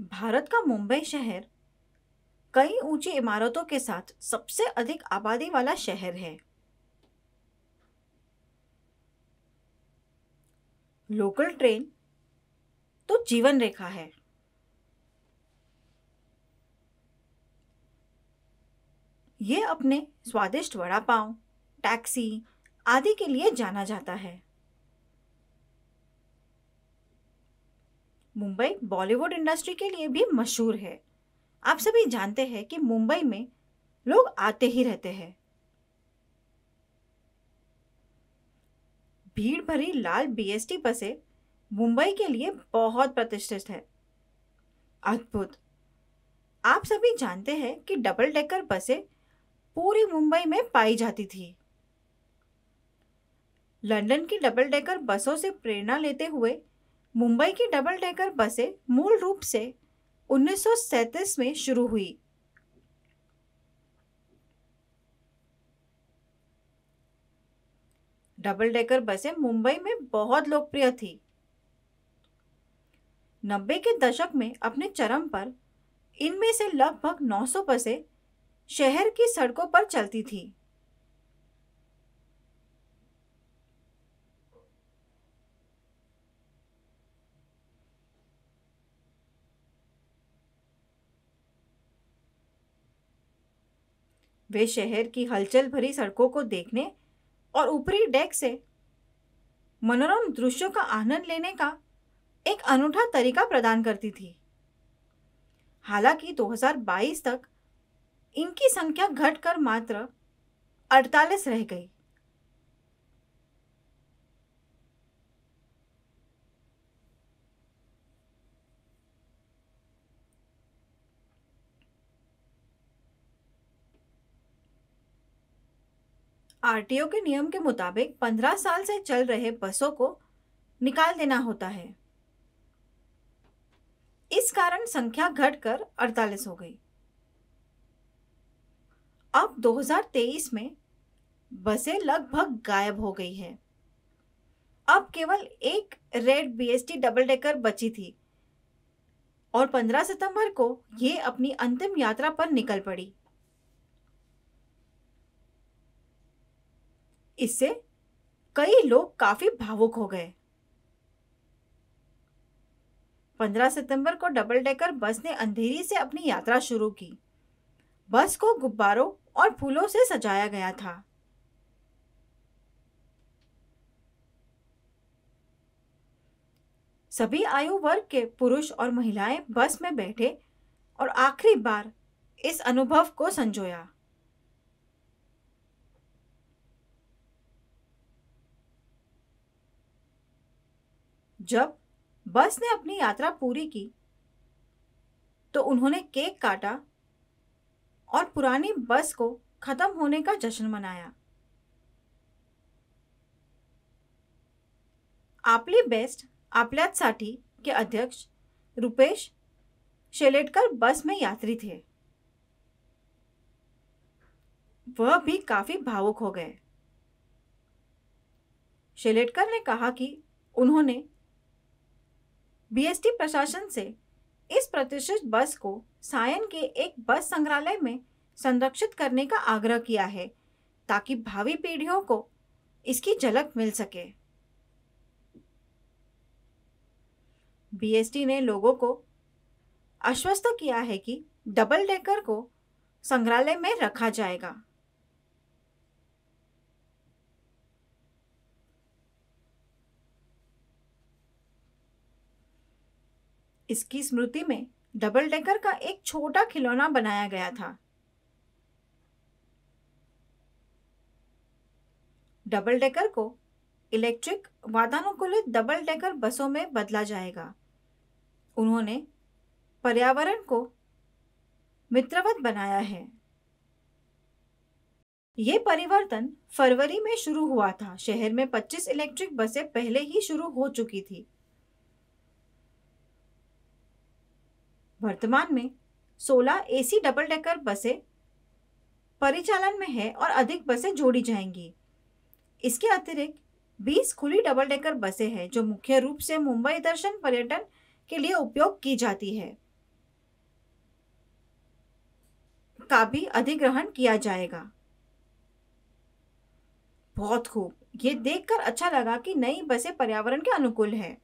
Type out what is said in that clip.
भारत का मुंबई शहर कई ऊंची इमारतों के साथ सबसे अधिक आबादी वाला शहर है लोकल ट्रेन तो जीवन रेखा है ये अपने स्वादिष्ट वड़ा पाव टैक्सी आदि के लिए जाना जाता है मुंबई बॉलीवुड इंडस्ट्री के लिए भी मशहूर है आप सभी जानते हैं कि मुंबई में लोग आते ही रहते हैं भीड़ भरी लाल बीएसटी बसें मुंबई के लिए बहुत प्रतिष्ठित है अद्भुत आप सभी जानते हैं कि डबल डेकर बसें पूरी मुंबई में पाई जाती थी लंदन की डबल डेकर बसों से प्रेरणा लेते हुए मुंबई की डबल डेकर बसें मूल रूप से 1937 में शुरू हुई डबल डेकर बसें मुंबई में बहुत लोकप्रिय थी नब्बे के दशक में अपने चरम पर इनमें से लगभग 900 बसें शहर की सड़कों पर चलती थी वे शहर की हलचल भरी सड़कों को देखने और ऊपरी डेक से मनोरम दृश्यों का आनंद लेने का एक अनूठा तरीका प्रदान करती थी हालांकि 2022 तक इनकी संख्या घटकर मात्र 48 रह गई आरटीओ के नियम के मुताबिक 15 साल से चल रहे बसों को निकाल देना होता है इस कारण संख्या घटकर 48 हो गई अब 2023 में बसें लगभग गायब हो गई है अब केवल एक रेड बीएसटी डबल डेकर बची थी और 15 सितंबर को ये अपनी अंतिम यात्रा पर निकल पड़ी इससे कई लोग काफी भावुक हो गए 15 सितंबर को डबल डेकर बस ने अंधेरी से अपनी यात्रा शुरू की बस को गुब्बारों और फूलों से सजाया गया था सभी आयु वर्ग के पुरुष और महिलाएं बस में बैठे और आखिरी बार इस अनुभव को संजोया जब बस ने अपनी यात्रा पूरी की तो उन्होंने केक काटा और पुरानी बस को ख़त्म होने का जश्न मनाया आपली बेस्ट साठी के अध्यक्ष रुपेश शेलेटकर बस में यात्री थे वह भी काफ़ी भावुक हो गए शेलेटकर ने कहा कि उन्होंने बीएसटी प्रशासन से इस प्रतिष्ठित बस को सायन के एक बस संग्रहालय में संरक्षित करने का आग्रह किया है ताकि भावी पीढ़ियों को इसकी झलक मिल सके बीएसटी ने लोगों को आश्वस्त किया है कि डबल डेकर को संग्रहालय में रखा जाएगा इसकी स्मृति में डबल डेकर का एक छोटा खिलौना बनाया गया था डबल डेकर को इलेक्ट्रिक वातानुकूलित डबल डेकर बसों में बदला जाएगा उन्होंने पर्यावरण को मित्रवत बनाया है ये परिवर्तन फरवरी में शुरू हुआ था शहर में 25 इलेक्ट्रिक बसें पहले ही शुरू हो चुकी थी वर्तमान में 16 एसी डबल डेकर बसें परिचालन में है और अधिक बसें जोड़ी जाएंगी इसके अतिरिक्त 20 खुली डबल डेकर बसें हैं जो मुख्य रूप से मुंबई दर्शन पर्यटन के लिए उपयोग की जाती है का भी अधिग्रहण किया जाएगा बहुत खूब ये देखकर अच्छा लगा कि नई बसें पर्यावरण के अनुकूल है